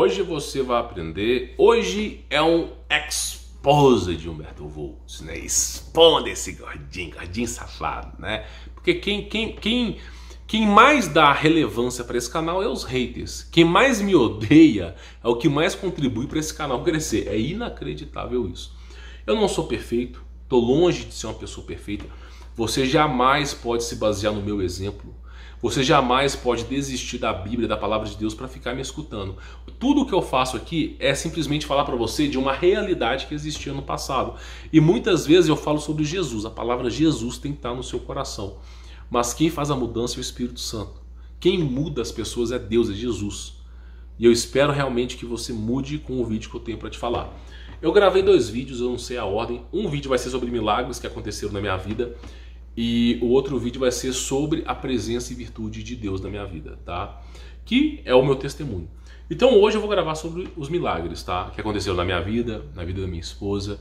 Hoje você vai aprender. Hoje é um expose de Humberto Volz, né? Exponda esse gordinho, gordinho safado, né? Porque quem, quem, quem, quem mais dá relevância para esse canal é os haters. Quem mais me odeia é o que mais contribui para esse canal crescer. É inacreditável isso. Eu não sou perfeito, tô longe de ser uma pessoa perfeita. Você jamais pode se basear no meu exemplo você jamais pode desistir da Bíblia, da palavra de Deus para ficar me escutando. Tudo o que eu faço aqui é simplesmente falar para você de uma realidade que existia no passado. E muitas vezes eu falo sobre Jesus. A palavra Jesus tem que estar tá no seu coração. Mas quem faz a mudança é o Espírito Santo. Quem muda as pessoas é Deus, é Jesus. E eu espero realmente que você mude com o vídeo que eu tenho para te falar. Eu gravei dois vídeos, eu não sei a ordem. Um vídeo vai ser sobre milagres que aconteceram na minha vida e o outro vídeo vai ser sobre a presença e virtude de Deus na minha vida, tá? Que é o meu testemunho. Então hoje eu vou gravar sobre os milagres, tá? Que aconteceu na minha vida, na vida da minha esposa.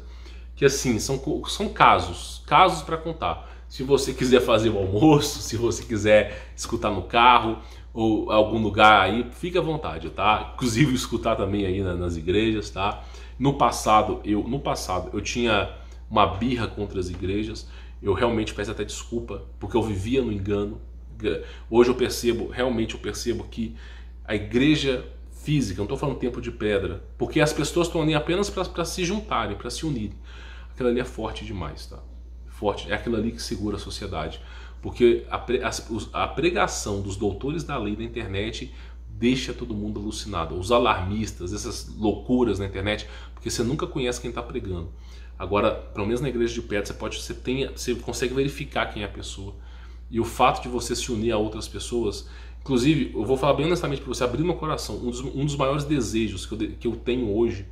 Que assim, são, são casos, casos para contar. Se você quiser fazer o almoço, se você quiser escutar no carro ou algum lugar aí, fica à vontade, tá? Inclusive escutar também aí na, nas igrejas, tá? No passado eu, no passado eu tinha uma birra contra as igrejas, eu realmente peço até desculpa, porque eu vivia no engano. Hoje eu percebo, realmente eu percebo que a igreja física, não estou falando tempo de pedra, porque as pessoas estão ali apenas para se juntarem, para se unirem. Aquilo ali é forte demais, tá? Forte, é aquilo ali que segura a sociedade. Porque a, a, a pregação dos doutores da lei na internet deixa todo mundo alucinado. Os alarmistas, essas loucuras na internet, porque você nunca conhece quem está pregando. Agora, pelo menos na igreja de perto, você pode você tem você consegue verificar quem é a pessoa. E o fato de você se unir a outras pessoas, inclusive, eu vou falar bem honestamente para você, abrir meu coração, um dos, um dos maiores desejos que eu, que eu tenho hoje,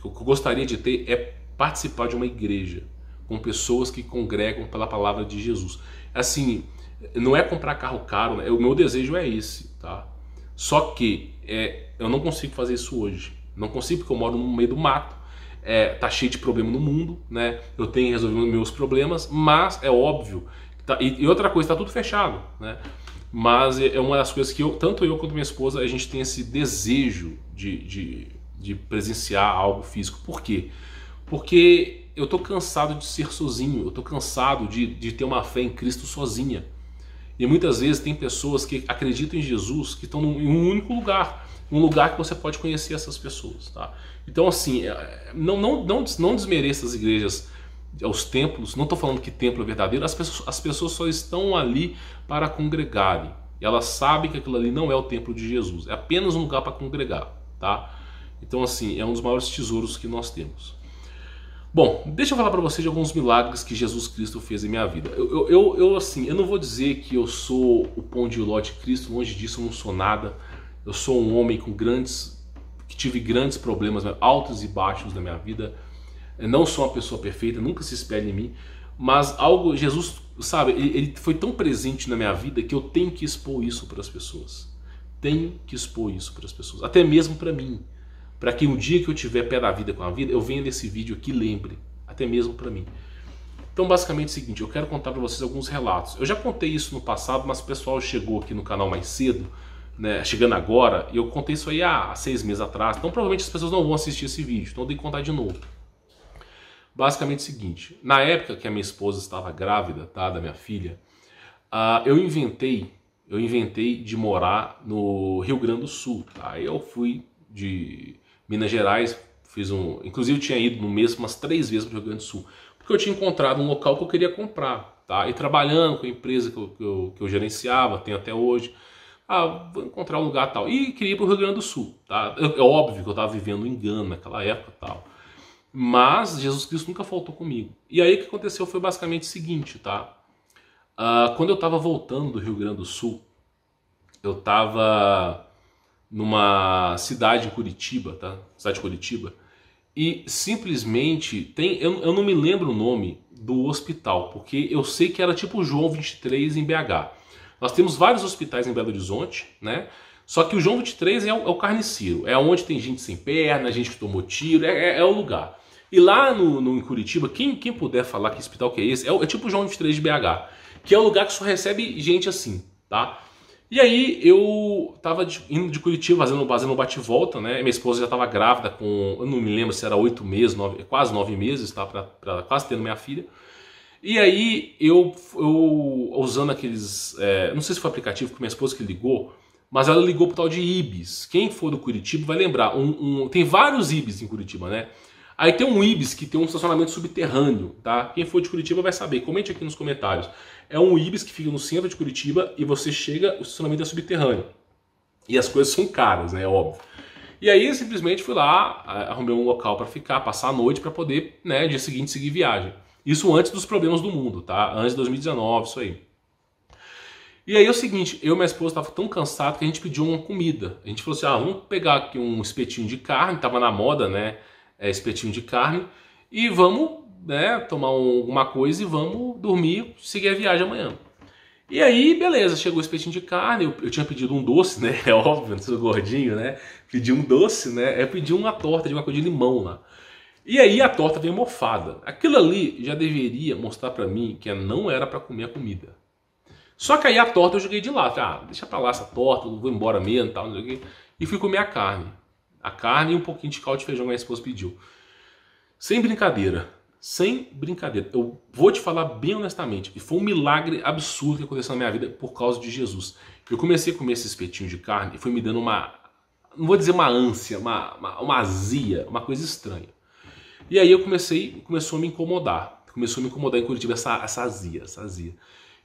que eu gostaria de ter é participar de uma igreja com pessoas que congregam pela palavra de Jesus. Assim, não é comprar carro caro, né? o meu desejo é esse, tá? Só que é, eu não consigo fazer isso hoje. Não consigo porque eu moro no meio do mato é, tá cheio de problema no mundo, né? Eu tenho que resolver meus problemas, mas é óbvio. Tá, e, e, outra coisa, tá tudo fechado, né? Mas é, é uma das coisas que eu, tanto eu quanto minha esposa, a gente tem esse desejo de, de, de presenciar algo físico. Por quê? Porque eu tô cansado de ser sozinho, eu tô cansado de, de ter uma fé em Cristo sozinha. E muitas vezes tem pessoas que acreditam em Jesus que estão em um único lugar um lugar que você pode conhecer essas pessoas, tá? Então, assim, é, não, não, não, não desmereça as igrejas, é, os templos, não estou falando que templo é verdadeiro, as pessoas, as pessoas só estão ali para congregarem. Elas sabem que aquilo ali não é o templo de Jesus, é apenas um lugar para congregar, tá? Então, assim, é um dos maiores tesouros que nós temos. Bom, deixa eu falar para vocês de alguns milagres que Jesus Cristo fez em minha vida. Eu, eu, eu, assim, eu não vou dizer que eu sou o pão de ló de Cristo, longe disso, eu não sou nada. Eu sou um homem com grandes que tive grandes problemas, né, altos e baixos na minha vida. Eu não sou uma pessoa perfeita, nunca se espere em mim, mas algo Jesus, sabe, ele, ele foi tão presente na minha vida que eu tenho que expor isso para as pessoas. Tenho que expor isso para as pessoas, até mesmo para mim, para que um dia que eu tiver pé da vida com a vida, eu venha nesse vídeo aqui lembre, até mesmo para mim. Então, basicamente é o seguinte, eu quero contar para vocês alguns relatos. Eu já contei isso no passado, mas o pessoal chegou aqui no canal mais cedo né, chegando agora, e eu contei isso aí há seis meses atrás, então provavelmente as pessoas não vão assistir esse vídeo, então eu tenho que contar de novo. Basicamente é o seguinte, na época que a minha esposa estava grávida, tá, da minha filha, uh, eu inventei, eu inventei de morar no Rio Grande do Sul, tá, eu fui de Minas Gerais, fiz um, inclusive eu tinha ido no mês umas três vezes para o Rio Grande do Sul, porque eu tinha encontrado um local que eu queria comprar, tá, e trabalhando com a empresa que eu, que eu, que eu gerenciava, tem até hoje, ah, vou encontrar um lugar tal. E queria ir para o Rio Grande do Sul. Tá? É óbvio que eu estava vivendo em Gana naquela época tal. Mas Jesus Cristo nunca faltou comigo. E aí o que aconteceu foi basicamente o seguinte, tá? Uh, quando eu estava voltando do Rio Grande do Sul, eu estava numa cidade em Curitiba, tá? Cidade de Curitiba. E simplesmente tem. Eu, eu não me lembro o nome do hospital, porque eu sei que era tipo João 23 em BH. Nós temos vários hospitais em Belo Horizonte, né? Só que o João 23 é o, é o carniceiro, é onde tem gente sem perna, gente que tomou tiro, é, é, é o lugar. E lá no, no, em Curitiba, quem, quem puder falar que hospital que é esse, é, é tipo o João 23 de BH, que é o lugar que só recebe gente assim, tá? E aí eu tava de, indo de Curitiba fazendo, fazendo um bate-volta, né? Minha esposa já tava grávida com, eu não me lembro se era oito meses, nove, quase nove meses, tá? Pra, pra, quase tendo minha filha. E aí eu, eu usando aqueles. É, não sei se foi aplicativo com minha esposa que ligou, mas ela ligou pro tal de Ibis. Quem for do Curitiba vai lembrar. Um, um, tem vários Ibis em Curitiba, né? Aí tem um Ibis que tem um estacionamento subterrâneo, tá? Quem for de Curitiba vai saber. Comente aqui nos comentários. É um Ibis que fica no centro de Curitiba e você chega, o estacionamento é subterrâneo. E as coisas são caras, né? É óbvio. E aí eu simplesmente fui lá, arrumei um local para ficar, passar a noite para poder, né, dia seguinte seguir viagem. Isso antes dos problemas do mundo, tá? Antes de 2019, isso aí. E aí é o seguinte, eu e minha esposa estava tão cansado que a gente pediu uma comida. A gente falou assim, ah, vamos pegar aqui um espetinho de carne, tava na moda, né? É, espetinho de carne, e vamos né, tomar um, uma coisa e vamos dormir, seguir a viagem amanhã. E aí, beleza, chegou o espetinho de carne, eu, eu tinha pedido um doce, né? É óbvio, eu sou gordinho, né? Pedi um doce, né? Eu pedi uma torta de uma coisa de limão lá. Né? E aí a torta vem mofada. Aquilo ali já deveria mostrar para mim que não era para comer a comida. Só que aí a torta eu joguei de lado. Ah, deixa pra lá essa torta, eu vou embora mesmo, tal, não sei o quê. E fui comer a carne. A carne e um pouquinho de caldo de feijão que a esposa pediu. Sem brincadeira. Sem brincadeira. Eu vou te falar bem honestamente. E foi um milagre absurdo que aconteceu na minha vida por causa de Jesus. Eu comecei a comer esse espetinho de carne e foi me dando uma... Não vou dizer uma ânsia, uma, uma, uma azia, uma coisa estranha. E aí eu comecei, começou a me incomodar. Começou a me incomodar em Curitiba essa, essa azia, essa azia.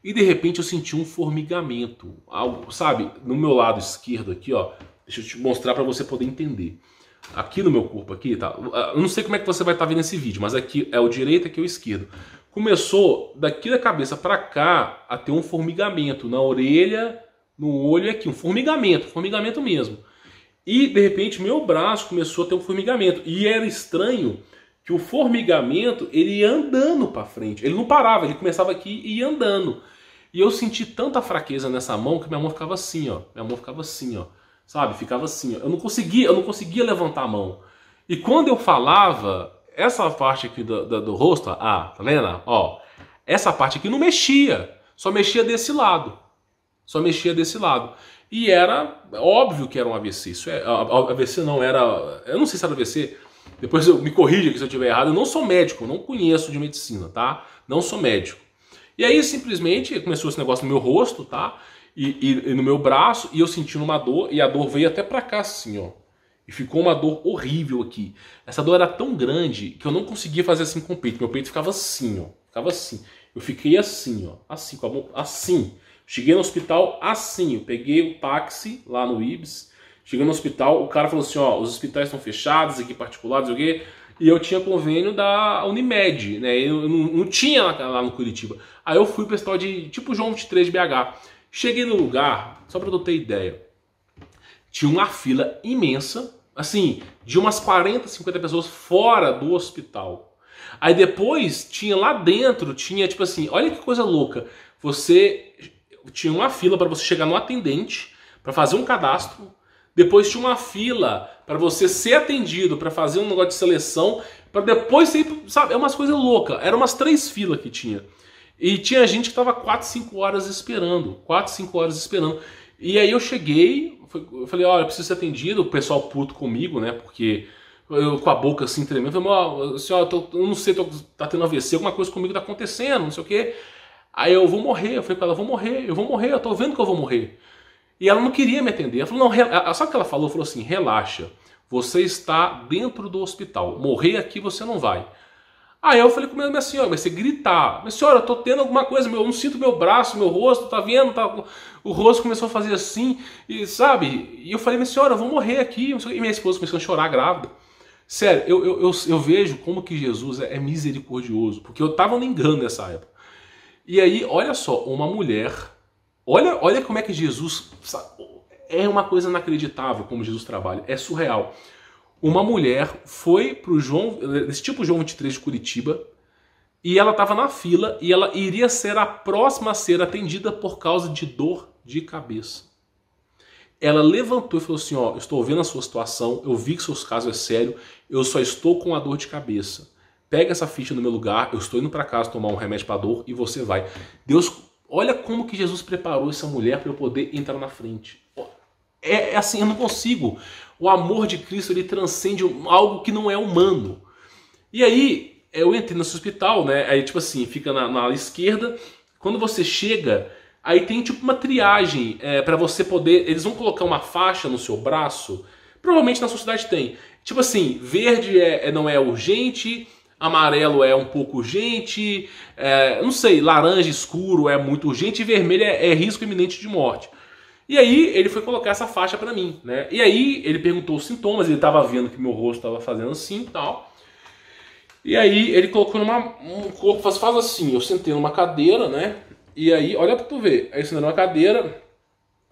E de repente eu senti um formigamento, algo, sabe, no meu lado esquerdo aqui, ó. Deixa eu te mostrar para você poder entender. Aqui no meu corpo aqui, tá? Eu ah, não sei como é que você vai estar tá vendo esse vídeo, mas aqui é o direito, aqui é o esquerdo. Começou daqui da cabeça para cá a ter um formigamento na orelha, no olho aqui, um formigamento, formigamento mesmo. E de repente meu braço começou a ter um formigamento. E era estranho que o formigamento ele ia andando para frente. Ele não parava, ele começava aqui e ia andando. E eu senti tanta fraqueza nessa mão que minha mão ficava assim, ó. Minha mão ficava assim, ó. Sabe? Ficava assim, ó. Eu não conseguia, eu não conseguia levantar a mão. E quando eu falava, essa parte aqui do, do, do rosto, ó, ah, tá vendo? Ó, essa parte aqui não mexia, só mexia desse lado. Só mexia desse lado. E era óbvio que era um AVC. Isso é, AVC não era, eu não sei se era AVC, depois eu me corrija aqui se eu estiver errado. Eu não sou médico, não conheço de medicina, tá? Não sou médico. E aí simplesmente começou esse negócio no meu rosto, tá? E, e, e no meu braço, e eu sentindo uma dor, e a dor veio até pra cá assim, ó. E ficou uma dor horrível aqui. Essa dor era tão grande que eu não conseguia fazer assim com o peito. Meu peito ficava assim, ó. Ficava assim. Eu fiquei assim, ó. Assim, com a mão. Assim. Cheguei no hospital assim. Eu peguei o táxi lá no IBS Chegando no hospital, o cara falou assim: ó, os hospitais estão fechados aqui, particulares o quê? E eu tinha convênio da Unimed, né? Eu não, não tinha lá, lá, no Curitiba. Aí eu fui pro hospital de tipo João 23 de BH. Cheguei no lugar, só pra eu ter ideia, tinha uma fila imensa, assim, de umas 40, 50 pessoas fora do hospital. Aí depois tinha lá dentro, tinha tipo assim, olha que coisa louca. Você tinha uma fila para você chegar no atendente, para fazer um cadastro, depois tinha uma fila para você ser atendido, para fazer um negócio de seleção, para depois você ir, sabe? É umas coisas loucas. Eram umas três filas que tinha. E tinha gente que estava 4, 5 horas esperando. 4, 5 horas esperando. E aí eu cheguei, eu falei, olha, eu preciso ser atendido. O pessoal puto comigo, né? Porque eu com a boca assim tremendo. Eu falei, oh, senhora, assim, eu, tô, eu não sei, tô, tá tendo AVC, alguma coisa comigo tá acontecendo, não sei o quê. Aí eu vou morrer. Eu falei pra ela, vou morrer, eu vou morrer, eu tô vendo que eu vou morrer. E ela não queria me atender. Ela falou, não, sabe o que ela falou? Falou assim, relaxa, você está dentro do hospital. Morrer aqui você não vai. Aí eu falei com minha senhora, mas você gritar. Minha senhora, eu estou tendo alguma coisa, eu não sinto meu braço, meu rosto, tá vendo? Tá... O rosto começou a fazer assim, e sabe? E eu falei, minha senhora, eu vou morrer aqui. E minha esposa começou a chorar grávida. Sério, eu, eu, eu, eu vejo como que Jesus é, é misericordioso, porque eu estava no engano nessa época. E aí, olha só, uma mulher Olha, olha como é que Jesus. É uma coisa inacreditável como Jesus trabalha, é surreal. Uma mulher foi pro João, esse tipo João 23 de Curitiba, e ela estava na fila e ela iria ser a próxima a ser atendida por causa de dor de cabeça. Ela levantou e falou assim: Ó, estou vendo a sua situação, eu vi que seu caso é sério, eu só estou com a dor de cabeça. Pega essa ficha no meu lugar, eu estou indo para casa tomar um remédio para dor e você vai. Deus Olha como que Jesus preparou essa mulher para eu poder entrar na frente. É, é, assim, eu não consigo. O amor de Cristo ele transcende algo que não é humano. E aí é, eu entrei nesse hospital, né? Aí tipo assim, fica na, na esquerda. Quando você chega, aí tem tipo uma triagem é, para você poder. Eles vão colocar uma faixa no seu braço. Provavelmente na sociedade tem. Tipo assim, verde é, é não é urgente, amarelo é um pouco urgente, é, não sei, laranja escuro é muito urgente e vermelho é, é risco iminente de morte. E aí ele foi colocar essa faixa para mim, né? E aí ele perguntou os sintomas, ele estava vendo que meu rosto estava fazendo assim e tal. E aí ele colocou numa um corpo faz, faz assim, eu sentei numa cadeira, né? E aí, olha para tu ver, aí eu sentei numa cadeira,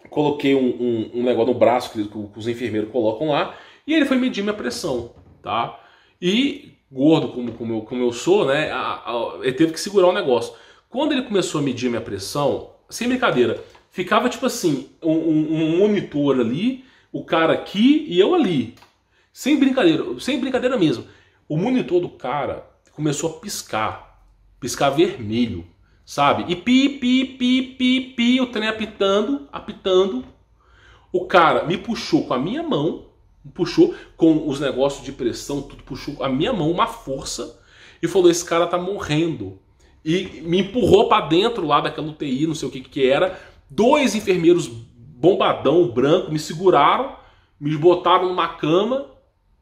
coloquei um, um, um negócio no braço que, que os enfermeiros colocam lá, e ele foi medir minha pressão, tá? E gordo como, como, eu, como eu sou, né? A, a, ele teve que segurar o um negócio. Quando ele começou a medir minha pressão, sem brincadeira, ficava tipo assim, um, um, monitor ali, o cara aqui e eu ali. Sem brincadeira, sem brincadeira mesmo. O monitor do cara começou a piscar, piscar vermelho, sabe? E pi, pi, pi, pi, pi, o trem apitando, apitando. O cara me puxou com a minha mão puxou com os negócios de pressão, tudo puxou a minha mão, uma força, e falou: esse cara tá morrendo. E me empurrou para dentro lá daquela UTI, não sei o que que era. Dois enfermeiros bombadão, branco, me seguraram, me botaram numa cama,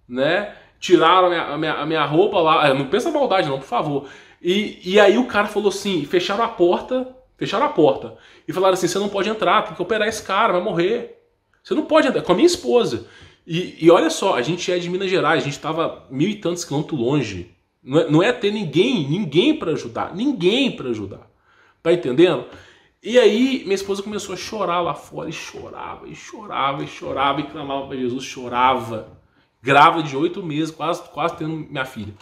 né? Tiraram a minha, a minha, a minha roupa lá. É, não pensa maldade, não, por favor. E, e aí o cara falou assim: fecharam a porta, fecharam a porta. E falaram assim: você não pode entrar, tem que operar esse cara, vai morrer. Você não pode entrar, com a minha esposa. E, e olha só, a gente é de Minas Gerais, a gente estava mil e tantos quilômetros longe. Não é, não é ter ninguém, ninguém para ajudar, ninguém para ajudar. Tá entendendo? E aí minha esposa começou a chorar lá fora e chorava, e chorava, e chorava, e clamava para Jesus, chorava. grava de oito meses, quase, quase tendo minha filha.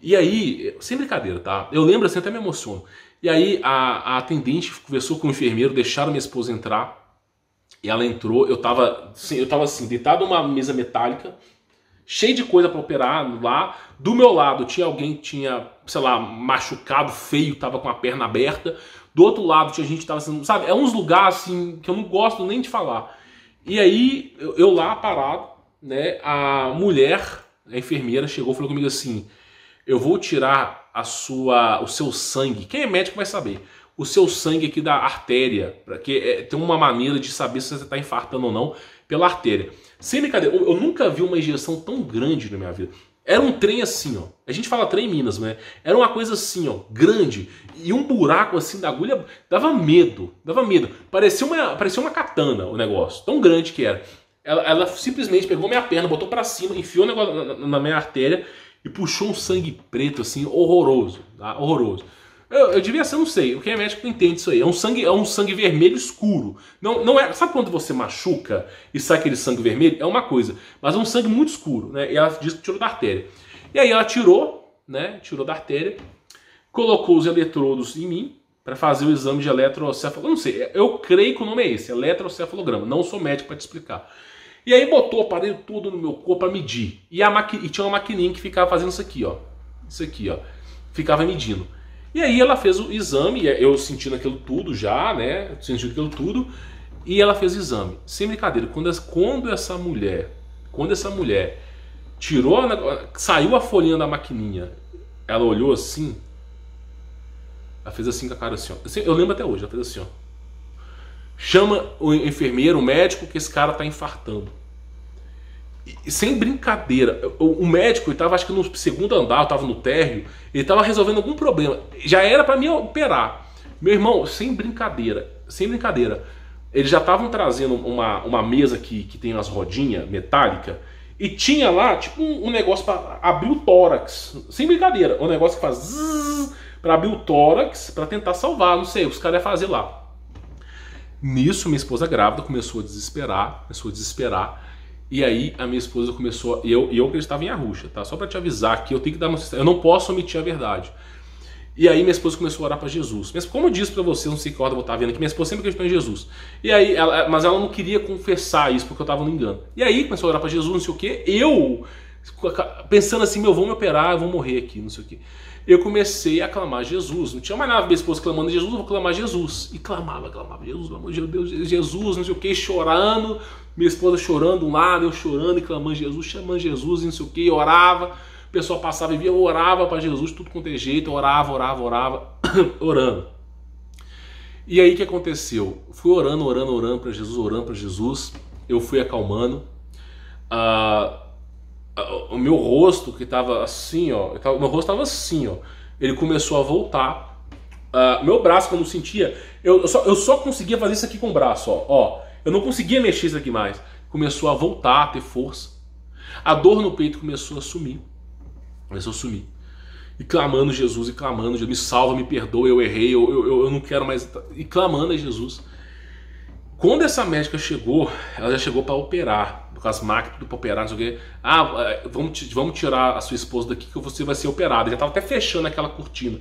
E aí, sem brincadeira, tá? Eu lembro assim, até me emociono. E aí a, a atendente conversou com o enfermeiro, deixaram minha esposa entrar. E ela entrou, eu tava, assim, eu tava assim, deitado numa mesa metálica, cheio de coisa para operar lá. Do meu lado tinha alguém que tinha, sei lá, machucado feio, tava com a perna aberta. Do outro lado tinha gente que tava assim, sabe? É uns lugares assim que eu não gosto nem de falar. E aí eu, eu lá parado, né? A mulher, a enfermeira, chegou e falou comigo assim: Eu vou tirar a sua, o seu sangue. Quem é médico vai saber o seu sangue aqui da artéria, para que é, tem uma maneira de saber se você está infartando ou não pela artéria. Sem brincadeira, eu, eu nunca vi uma injeção tão grande na minha vida. Era um trem assim, ó. A gente fala trem em Minas, né? Era uma coisa assim, ó, grande. E um buraco assim da agulha dava medo, dava medo. Parecia uma, parecia uma katana o negócio, tão grande que era. Ela, ela simplesmente pegou minha perna, botou para cima, enfiou o negócio na, na, na minha artéria e puxou um sangue preto assim, horroroso, tá? horroroso. Eu, eu devia ser, não sei. O que é médico não entende isso aí. É um sangue, é um sangue vermelho escuro. Não, não é. Sabe quando você machuca e sai aquele sangue vermelho? É uma coisa. Mas é um sangue muito escuro, né? E ela disse que tirou da artéria. E aí ela tirou, né? Tirou da artéria, colocou os eletrodos em mim para fazer o exame de eletrocefalograma. Não sei, eu creio que o nome é esse, eletrocefalograma. Não sou médico para te explicar. E aí botou o aparelho todo no meu corpo para medir. E, a maqui... e tinha uma maquininha que ficava fazendo isso aqui, ó. Isso aqui, ó. Ficava medindo. E aí ela fez o exame, é, eu sentindo aquilo tudo já, né? Sentindo aquilo tudo, e ela fez o exame. Sem brincadeira, quando essa, quando essa mulher, quando essa mulher tirou, saiu a folhinha da maquininha, ela olhou assim, ela fez assim com a cara assim, ó. Eu lembro até hoje, ela fez assim, ó. Chama o enfermeiro, o médico, que esse cara tá infartando sem brincadeira, o médico estava acho que no segundo andar, estava no térreo, ele estava resolvendo algum problema. Já era para mim operar. Meu irmão, sem brincadeira, sem brincadeira. Eles já estavam trazendo uma, uma mesa que, que tem as rodinhas metálica e tinha lá tipo um, um negócio para abrir o tórax. Sem brincadeira, um negócio que faz para abrir o tórax para tentar salvar, não sei, os caras iam fazer lá. Nisso, minha esposa grávida começou a desesperar, começou a desesperar. E aí a minha esposa começou. E eu, eu acreditava em Arrucha, tá? Só para te avisar que eu tenho que dar uma. Eu não posso omitir a verdade. E aí minha esposa começou a orar para Jesus. Mas como eu disse para vocês, não sei que ordem eu estava vendo, que minha esposa sempre acreditou em Jesus. E aí, ela, mas ela não queria confessar isso porque eu estava no engano. E aí começou a orar para Jesus, não sei o que. Eu pensando assim, meu, vou me operar, eu vou morrer aqui, não sei o que eu comecei a clamar Jesus. Não tinha mais nada, minha esposa clamando Jesus, vou clamar Jesus. E clamava, clamava, Jesus, pelo Deus, Jesus, não sei o que, chorando, minha esposa chorando de um lado, eu chorando e clamando Jesus, chamando Jesus, não sei o que, orava, o pessoal passava e via, orava para Jesus, tudo com é jeito, orava, orava, orava, orando. E aí o que aconteceu? Fui orando, orando, orando para Jesus, orando para Jesus, eu fui acalmando. Uh, o meu rosto que tava assim, ó, tava, meu rosto tava assim, ó, ele começou a voltar. Uh, meu braço que eu não sentia, eu, eu, só, eu só conseguia fazer isso aqui com o braço, ó, ó, eu não conseguia mexer isso aqui mais. Começou a voltar, a ter força. A dor no peito começou a sumir, começou a sumir. E clamando Jesus, e clamando Jesus, me salva, me perdoa, eu errei, eu, eu, eu não quero mais. E clamando a Jesus. Quando essa médica chegou, ela já chegou para operar com as máquinas tudo pra operar, não sei o quê. Ah, é, vamos, vamos tirar a sua esposa daqui que você vai ser operada. já tava até fechando aquela cortina.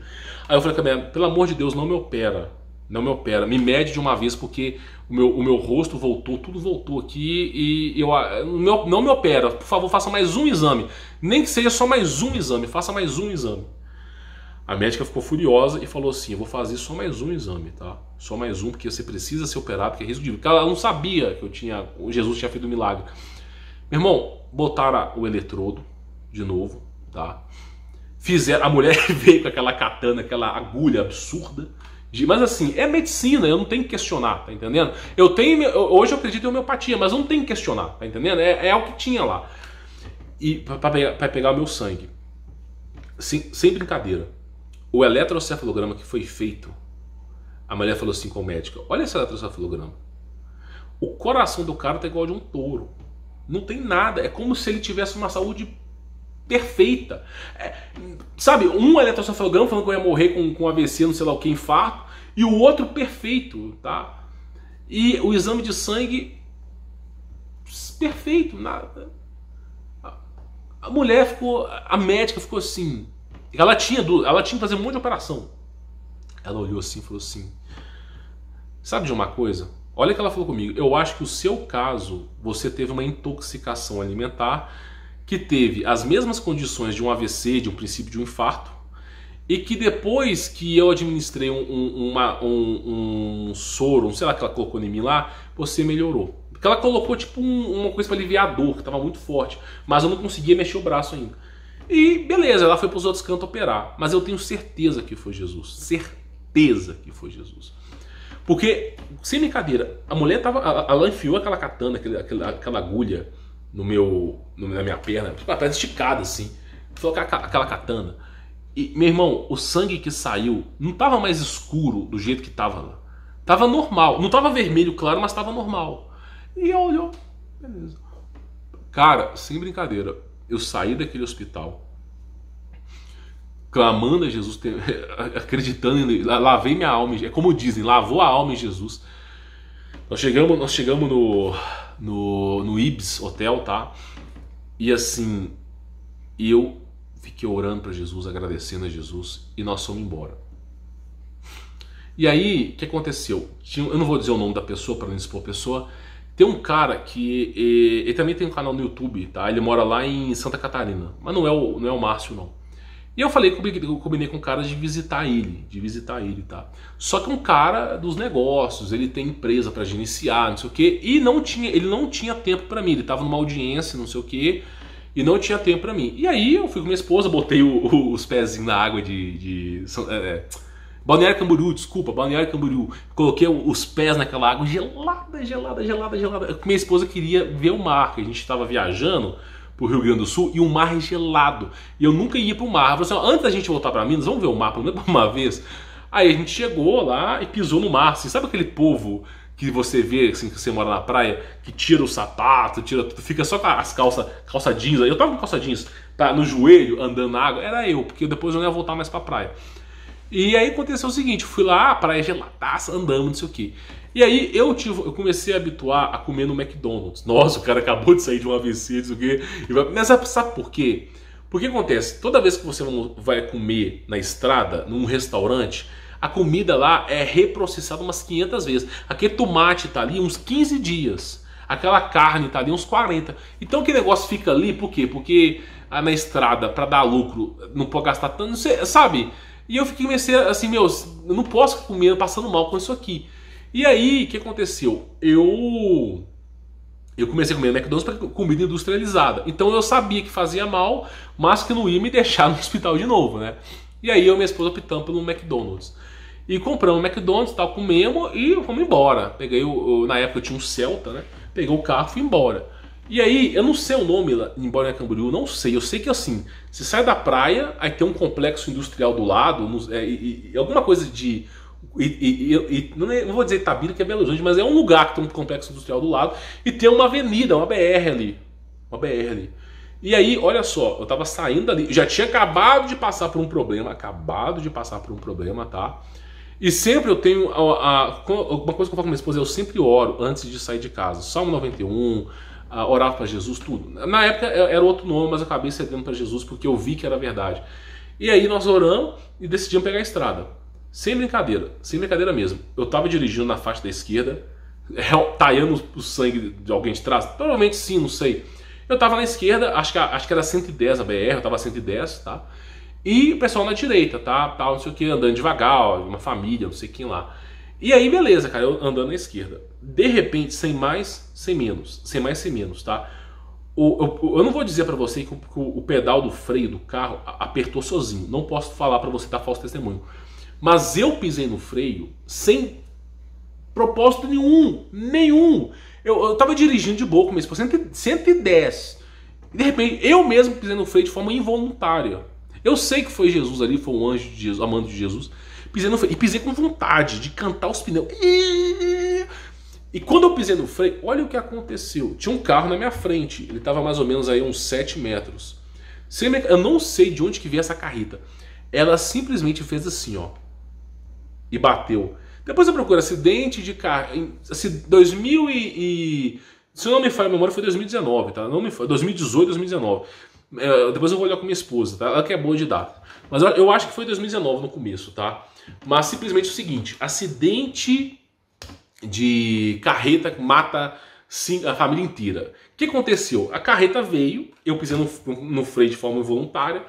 Aí eu falei com a minha, pelo amor de Deus, não me opera. Não me opera. Me mede de uma vez porque o meu, o meu rosto voltou, tudo voltou aqui e eu ah, não me opera. Por favor, faça mais um exame. Nem que seja só mais um exame, faça mais um exame. A médica ficou furiosa e falou assim: vou fazer só mais um exame, tá? Só mais um, porque você precisa se operar, porque é risco de vida. Ela não sabia que eu tinha. Jesus tinha feito um milagre. Meu irmão, botaram o eletrodo de novo, tá? Fizeram. A mulher veio com aquela katana, aquela agulha absurda. De, mas assim, é medicina, eu não tenho que questionar, tá entendendo? Eu tenho. Hoje eu acredito em homeopatia, mas eu não tenho que questionar, tá entendendo? É, é o que tinha lá. E para pegar, pegar o meu sangue. sem brincadeira o eletrocefalograma que foi feito, a mulher falou assim com o médico: Olha esse eletrocefalograma. O coração do cara tá igual de um touro. Não tem nada. É como se ele tivesse uma saúde perfeita. É, sabe, um eletrocefalograma falando que eu ia morrer com, com AVC, não sei lá o que, infarto, e o outro perfeito, tá? E o exame de sangue perfeito, nada. A mulher ficou, a médica ficou assim, ela tinha, ela tinha que fazer um monte de operação. Ela olhou assim e falou assim: Sabe de uma coisa? Olha o que ela falou comigo. Eu acho que o seu caso, você teve uma intoxicação alimentar que teve as mesmas condições de um AVC, de um princípio de um infarto, e que depois que eu administrei um, um, uma, um, um soro, um, sei lá que ela colocou em mim lá, você melhorou. Porque ela colocou tipo uma coisa para aliviar a dor, que estava muito forte, mas eu não conseguia mexer o braço ainda. E beleza, ela foi para os outros cantos operar. Mas eu tenho certeza que foi Jesus. Certeza que foi Jesus. Porque, sem brincadeira, a mulher tava. Ela enfiou aquela katana, aquela, aquela agulha no meu, na minha perna, perna tipo, esticada assim. Enfiou aquela, aquela katana. E, meu irmão, o sangue que saiu não estava mais escuro do jeito que estava lá. Tava normal. Não estava vermelho, claro, mas estava normal. E ela olhou. Beleza. Cara, sem brincadeira, eu saí daquele hospital clamando a Jesus, acreditando, nele, lavei minha alma, é como dizem, lavou a alma em Jesus. Nós chegamos, nós chegamos no, no, no Ibis Hotel, tá? E assim, eu fiquei orando para Jesus, agradecendo a Jesus, e nós fomos embora. E aí, o que aconteceu? eu não vou dizer o nome da pessoa para não expor a pessoa, tem um cara que e, ele também tem um canal no YouTube, tá? Ele mora lá em Santa Catarina, mas não é o, não é o Márcio não. E eu falei, eu combinei com o cara de visitar ele, de visitar ele, tá? Só que um cara dos negócios, ele tem empresa para gerenciar, não sei o quê, e não tinha, ele não tinha tempo para mim, ele tava numa audiência, não sei o quê, e não tinha tempo para mim. E aí eu fui com minha esposa, botei o, o, os pezinhos na água de, de é, é Balneário Camboriú, desculpa, Balneário Camboriú. Coloquei os pés naquela água gelada, gelada, gelada, gelada. Minha esposa queria ver o mar, que a gente estava viajando pro Rio Grande do Sul e o mar é gelado. E eu nunca ia pro mar. Eu falei assim, antes da gente voltar para Minas, vamos ver o mar pelo menos uma vez. Aí a gente chegou lá e pisou no mar. Assim, sabe aquele povo que você vê assim que você mora na praia, que tira o sapato, tira tudo, fica só com as calças, calça jeans. Eu tava com calça jeans, tá no joelho andando na água. Era eu, porque depois eu não ia voltar mais para praia. E aí aconteceu o seguinte, fui lá, praia é geladaça, andamos, não sei o quê. E aí eu, tive, eu comecei a habituar a comer no McDonald's. Nossa, o cara acabou de sair de um AVC, não sei o quê. Mas sabe por quê? Porque acontece, toda vez que você vai comer na estrada, num restaurante, a comida lá é reprocessada umas 500 vezes. Aquele tomate tá ali uns 15 dias. Aquela carne tá ali uns 40. Então que negócio fica ali, por quê? Porque ah, na estrada, para dar lucro, não pode gastar tanto, não sei, sabe? E eu fiquei comecei assim, assim, meu, eu não posso ficar comendo, passando mal com isso aqui. E aí, o que aconteceu? Eu eu comecei a comer McDonald's para comida industrializada. Então eu sabia que fazia mal, mas que não ia me deixar no hospital de novo, né? E aí eu e minha esposa optamos pelo McDonald's. E compramos o McDonald's, tal, comemos e fomos embora. Peguei o, o, na época eu tinha um Celta, né? Peguei o carro e fui embora. E aí, eu não sei o nome lá em Balneário Camboriú, não sei. Eu sei que assim, você sai da praia, aí tem um complexo industrial do lado, no, é, e, e, alguma coisa de. E, não, é, não, vou dizer Tabira, que é Belo Horizonte, mas é um lugar que tem um complexo industrial do lado e tem uma avenida, uma BR ali. Uma BR ali. E aí, olha só, eu tava saindo ali, já tinha acabado de passar por um problema, acabado de passar por um problema, tá? E sempre eu tenho. A, a, uma coisa que eu falo com minha esposa, eu sempre oro antes de sair de casa. Salmo 91 uh, orava para Jesus, tudo. Na época é, era outro nome, mas eu acabei cedendo para Jesus porque eu vi que era verdade. E aí nós oramos e decidimos pegar a estrada. Sem brincadeira, sem brincadeira mesmo. Eu estava dirigindo na faixa da esquerda, taiando o sangue de alguém de trás? Provavelmente sim, não sei. Eu estava na esquerda, acho que, acho que era 110 a BR, eu estava 110, tá? E o pessoal na direita, tá? Tal, não sei o que, andando devagar, ó, uma família, não sei quem lá. E aí, beleza, cara, eu andando na esquerda. De repente, sem mais, sem menos. Sem mais, sem menos, tá? O, eu, eu não vou dizer para você que o, que o, pedal do freio do carro apertou sozinho. Não posso falar para você dar falso testemunho. Mas eu pisei no freio sem propósito nenhum. Nenhum. Eu, eu tava dirigindo de boa com minha esposa, 110. E de repente, eu mesmo pisei no freio de forma involuntária. Eu sei que foi Jesus ali, foi um anjo de Jesus, mão de Jesus. Pisei no freio. E pisei com vontade de cantar os pneus. E quando eu pisei no freio, olha o que aconteceu. Tinha um carro na minha frente. Ele estava mais ou menos aí uns 7 metros. Eu não sei de onde que veio essa carreta. Ela simplesmente fez assim, ó. E bateu. Depois eu procuro acidente de carro. Assim, 2000 e, e... Se não me falha a memória, foi 2019, tá? Não me 2018, 2019. É, depois eu vou olhar com minha esposa, tá? Ela que é boa de data. Mas eu, acho que foi 2019 no começo, tá? Mas simplesmente o seguinte: acidente de carreta mata a família inteira. O que aconteceu? A carreta veio, eu pisei no, no freio de forma involuntária.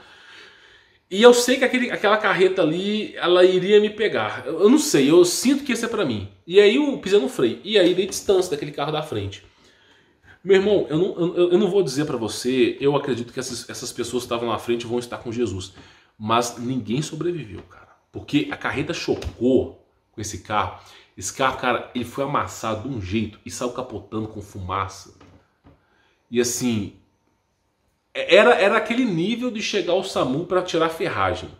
E eu sei que aquele, aquela carreta ali, ela iria me pegar. Eu, eu não sei, eu sinto que ia ser é para mim. E aí eu pisei no freio. E aí dei distância daquele carro da frente. Meu irmão, eu não, eu, eu não vou dizer para você, eu acredito que essas, essas pessoas que estavam na frente vão estar com Jesus. Mas ninguém sobreviveu, cara. Porque a carreta chocou com esse carro. Esse carro, cara, ele foi amassado de um jeito e saiu capotando com fumaça. E assim, é, era, era aquele nível de chegar ao SAMU para tirar a ferragem.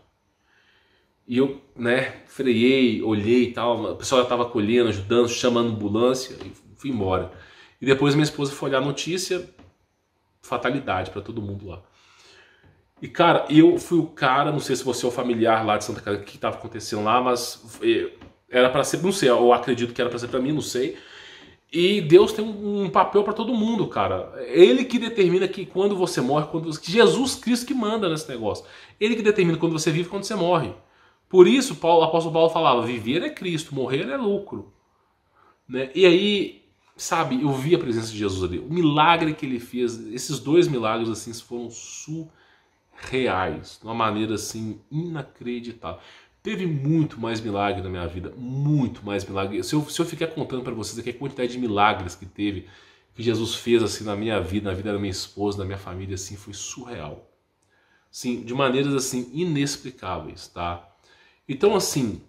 E eu, né, freiei, olhei e tal. O pessoal já tava colhendo, ajudando, chamando ambulância e fui embora. E depois minha esposa foi olhar a notícia, fatalidade para todo mundo lá. E cara, eu fui o cara, não sei se você é o familiar lá de Santa Catarina, o que estava acontecendo lá, mas é, era para ser, não sei, eu acredito que era para ser para mim, não sei. E Deus tem um papel para todo mundo, cara. Ele que determina que quando você morre, quando você... Jesus Cristo que manda nesse negócio. Ele que determina quando você vive, quando você morre. Por isso, Paulo, o apóstolo Paulo falava: viver é Cristo, morrer é lucro. Né? E aí sabe, eu vi a presença de Jesus ali. O milagre que ele fez, esses dois milagres assim foram surreais, de uma maneira assim inacreditável. Teve muito mais milagre na minha vida, muito mais milagre. Se eu, se eu ficar contando para vocês aqui a quantidade de milagres que teve, que Jesus fez assim na minha vida, na vida da minha esposa, da minha família, assim, foi surreal. Sim, de maneiras assim inexplicáveis, tá? Então assim,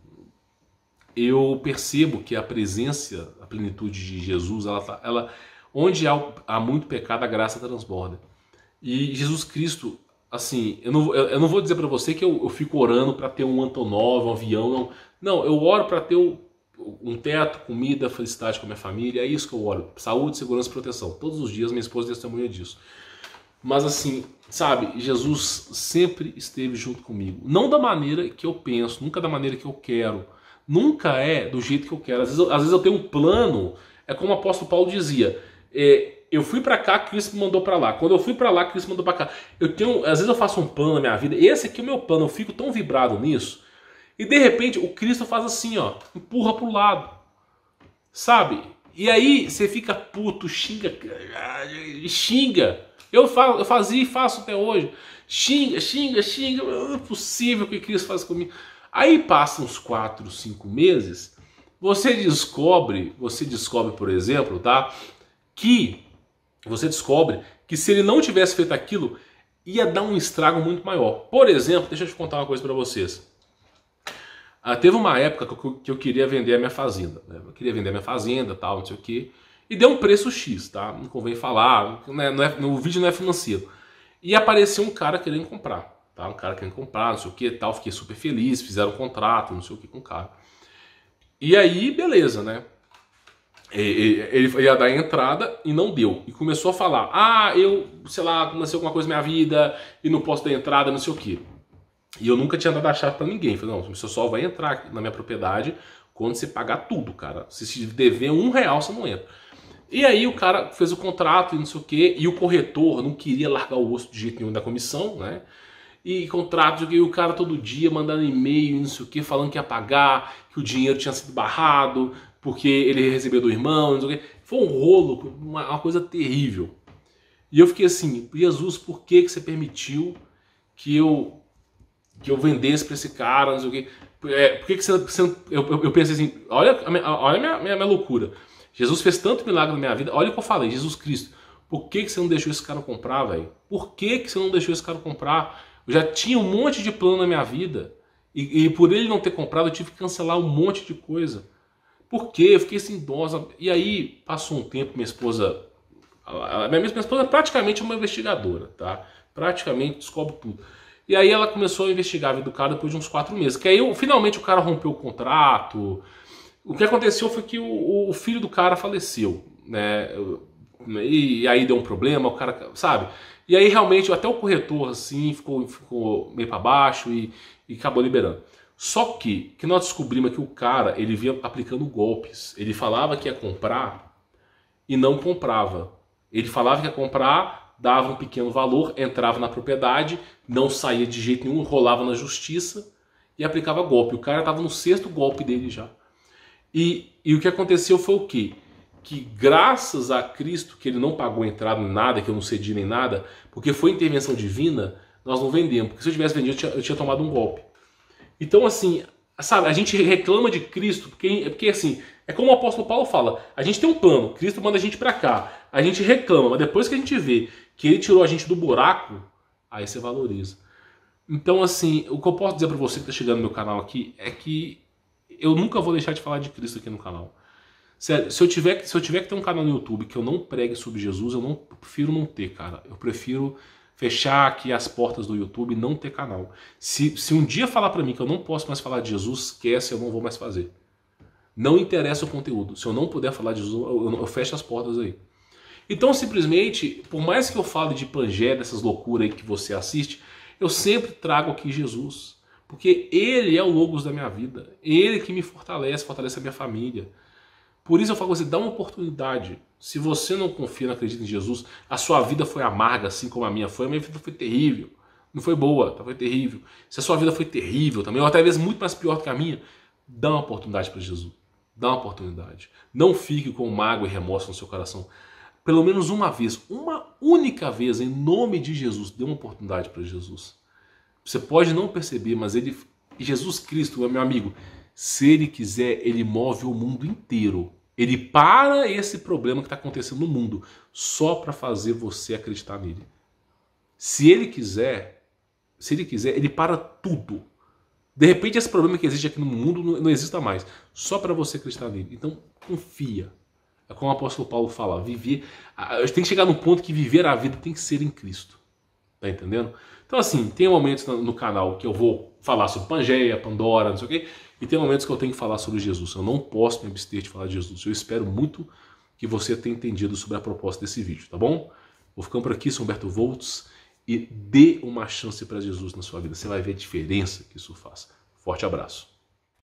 eu percebo que a presença, a plenitude de Jesus, ela, tá, ela onde há, há muito pecado, a graça transborda. E Jesus Cristo, assim, eu não, eu, eu não vou dizer para você que eu, eu fico orando para ter um Antonov, um avião, não. Não, eu oro para ter um, um teto, comida, felicidade com a minha família, é isso que eu oro. Saúde, segurança e proteção. Todos os dias minha esposa testemunha disso. Mas assim, sabe, Jesus sempre esteve junto comigo. Não da maneira que eu penso, nunca da maneira que eu quero nunca é do jeito que eu quero. Às vezes, eu, às vezes eu tenho um plano, é como o apóstolo Paulo dizia. É, eu fui para cá, Cristo me mandou para lá. Quando eu fui para lá, Cristo me mandou para cá. Eu tenho, às vezes eu faço um plano na minha vida. Esse aqui é o meu plano. Eu fico tão vibrado nisso. E de repente o Cristo faz assim, ó, empurra pro lado. Sabe? E aí você fica puto, xinga, xinga. Eu, falo, eu fazia e faço até hoje. Xinga, xinga, xinga. Não é possível que Cristo faça comigo. Aí passam uns 4, 5 meses, você descobre, você descobre, por exemplo, tá? Que você descobre que se ele não tivesse feito aquilo, ia dar um estrago muito maior. Por exemplo, deixa eu te contar uma coisa para vocês. Ah, teve uma época que eu, que eu, queria vender a minha fazenda. Né? Eu queria vender a minha fazenda, tal, não sei o quê. E deu um preço X, tá? Não convém falar, né? não é, o vídeo não é financeiro. E apareceu um cara querendo comprar tá? Um cara querendo comprar, não sei o que tal. Fiquei super feliz, fizeram um contrato, não sei o que com o cara. E aí, beleza, né? Ele ia dar a entrada e não deu. E começou a falar: Ah, eu, sei lá, aconteceu alguma coisa na minha vida e não posso dar entrada, não sei o que E eu nunca tinha dado a chave pra ninguém. Falei: Não, você só vai entrar na minha propriedade quando você pagar tudo, cara. Se se dever um real, você não entra. E aí o cara fez o contrato e não sei o que E o corretor não queria largar o osso de jeito nenhum da comissão, né? e contratos, e o cara todo dia mandando e-mail, não sei o que, falando que ia pagar, que o dinheiro tinha sido barrado, porque ele recebeu do irmão, não sei o que. Foi um rolo, uma, uma coisa terrível. E eu fiquei assim, Jesus, por que, que você permitiu que eu que eu vendesse para esse cara, não sei o que. É, por que, que você, você eu, eu, pensei assim, olha, olha a minha, minha, minha loucura. Jesus fez tanto milagre na minha vida, olha o que eu falei, Jesus Cristo, por que, que você não deixou esse cara comprar, velho? Por que, que você não deixou esse cara comprar? Eu já tinha um monte de plano na minha vida. E, e, por ele não ter comprado, eu tive que cancelar um monte de coisa. Por quê? Eu fiquei sem assim, dose. E aí, passou um tempo, minha esposa. A minha, minha esposa é praticamente uma investigadora, tá? Praticamente descobre tudo. E aí ela começou a investigar a vida do cara depois de uns quatro meses. Que aí eu, finalmente o cara rompeu o contrato. O que aconteceu foi que o, o filho do cara faleceu. Né? Eu, né, e, aí deu um problema, o cara, sabe? E aí realmente até o corretor assim ficou, ficou meio para baixo e, e acabou liberando. Só que que nós descobrimos é que o cara ele vinha aplicando golpes. Ele falava que ia comprar e não comprava. Ele falava que ia comprar, dava um pequeno valor, entrava na propriedade, não saía de jeito nenhum, rolava na justiça e aplicava golpe. O cara estava no sexto golpe dele já. E, e o que aconteceu foi o quê? que graças a Cristo, que ele não pagou entrada em nada, que eu não cedi nem nada, porque foi intervenção divina, nós não vendemos. Porque se eu tivesse vendido, eu tinha, eu tinha tomado um golpe. Então, assim, sabe, a gente reclama de Cristo, porque, porque assim, é como o apóstolo Paulo fala, a gente tem um plano, Cristo manda a gente para cá, a gente reclama, mas depois que a gente vê que ele tirou a gente do buraco, aí você valoriza. Então, assim, o que eu posso dizer para você que está chegando no meu canal aqui é que eu nunca vou deixar de falar de Cristo aqui no canal. Sério, se eu, tiver, se eu tiver que ter um canal no YouTube que eu não pregue sobre Jesus, eu não eu prefiro não ter, cara. Eu prefiro fechar aqui as portas do YouTube e não ter canal. Se, se um dia falar para mim que eu não posso mais falar de Jesus, esquece, eu não vou mais fazer. Não interessa o conteúdo. Se eu não puder falar de Jesus, eu, eu, eu fecho as portas aí. Então, simplesmente, por mais que eu fale de pangé, dessas loucuras aí que você assiste, eu sempre trago aqui Jesus. Porque ele é o logos da minha vida. Ele que me fortalece, fortalece a minha família. Por isso eu falo você, dá uma oportunidade. Se você não confia, não acredita em Jesus, a sua vida foi amarga, assim como a minha foi. A minha vida foi terrível. Não foi boa, tá? foi terrível. Se a sua vida foi terrível também, ou até vezes muito mais pior do que a minha, dá uma oportunidade para Jesus. Dá uma oportunidade. Não fique com mágoa e remorso no seu coração. Pelo menos uma vez, uma única vez, em nome de Jesus, dê uma oportunidade para Jesus. Você pode não perceber, mas ele, Jesus Cristo, é meu amigo, se ele quiser, ele move o mundo inteiro ele para esse problema que está acontecendo no mundo só para fazer você acreditar nele. Se ele quiser, se ele quiser, ele para tudo. De repente esse problema que existe aqui no mundo não, não exista mais, só para você acreditar nele. Então confia. É como o apóstolo Paulo fala, viver, tem que chegar no ponto que viver a vida tem que ser em Cristo. Tá entendendo? Então, assim, tem momentos no canal que eu vou falar sobre Pangeia, Pandora, não sei o quê, e tem momentos que eu tenho que falar sobre Jesus. Eu não posso me abster de falar de Jesus. Eu espero muito que você tenha entendido sobre a proposta desse vídeo, tá bom? Vou ficando por aqui, sou Humberto Voltz, e dê uma chance para Jesus na sua vida. Você vai ver a diferença que isso faz. Forte abraço.